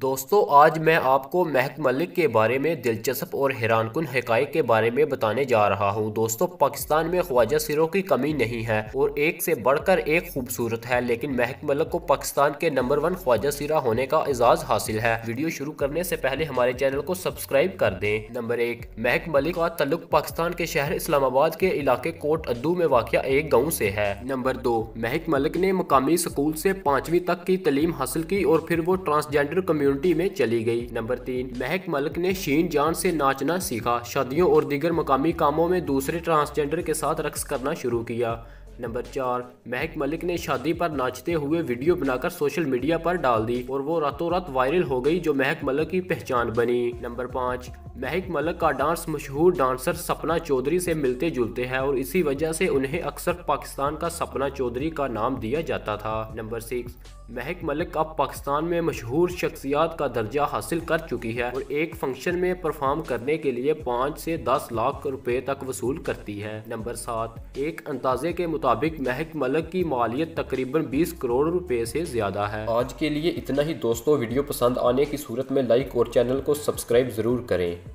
दोस्तों आज मैं आपको महक मलिक के बारे में दिलचस्प और हैरानकुन हकाइक के बारे में बताने जा रहा हूं। दोस्तों पाकिस्तान में ख्वाजा सिरों की कमी नहीं है और एक से बढ़कर एक खूबसूरत है लेकिन महक मलिक को पाकिस्तान के नंबर वन ख्वाजा सिरा होने का एजाज हासिल है वीडियो शुरू करने से पहले हमारे चैनल को सब्सक्राइब कर दें नंबर एक महक मलिक का तल्लुक पाकिस्तान के शहर इस्लामाबाद के इलाके कोट अद्दू में वाक़ एक गाँव से है नंबर दो महक मलिक ने मकामी स्कूल से पांचवी तक की तलीम हासिल की और फिर वो ट्रांसजेंडर कम्यूनिटी कम्युनिटी में चली गई नंबर तीन महक मलिक ने शीन जान से नाचना सीखा शादियों और दीगर मकामी कामों में दूसरे ट्रांसजेंडर के साथ रक्स करना शुरू किया नंबर चार महक मलिक ने शादी पर नाचते हुए वीडियो बनाकर सोशल मीडिया पर डाल दी और वो रातों रात वायरल हो गई जो महक मलिक की पहचान बनी नंबर पाँच महक मलक का डांस मशहूर डांसर सपना चौधरी से मिलते जुलते हैं और इसी वजह से उन्हें अक्सर पाकिस्तान का सपना चौधरी का नाम दिया जाता था नंबर सिक्स महक मलिक अब पाकिस्तान में मशहूर शख्सियात का दर्जा हासिल कर चुकी है और एक फंक्शन में परफॉर्म करने के लिए पाँच से दस लाख रुपए तक वसूल करती है नंबर सात एक अंदाजे के मुताबिक महक मलक की मालियत तकरीबन बीस करोड़ रुपए से ज्यादा है आज के लिए इतना ही दोस्तों वीडियो पसंद आने की सूरत में लाइक और चैनल को सब्सक्राइब जरूर करें